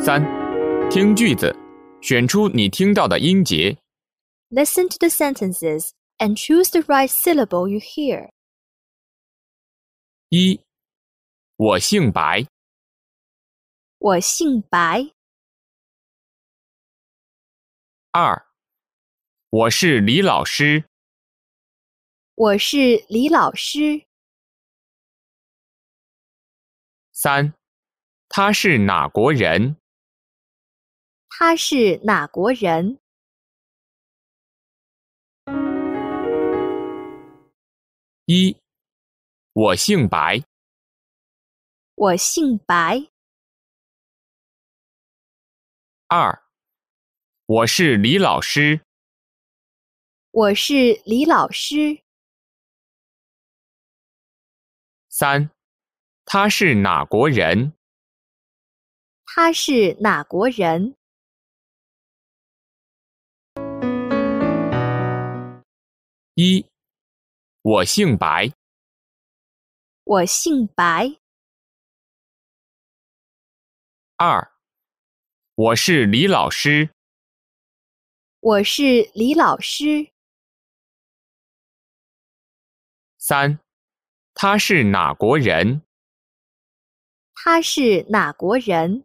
三，听句子，选出你听到的音节。Listen to the sentences and choose the right syllable you hear。一，我姓白。我姓白。二，我是李老师。我是李老师。三，他是哪国人？他是哪国人？一，我姓白。我姓白。二，我是李老师。我是李老师。三，他是哪国人？他是哪国人？一，我姓白。我姓白。二，我是李老师。我是李老师。三，他是哪国人？他是哪国人？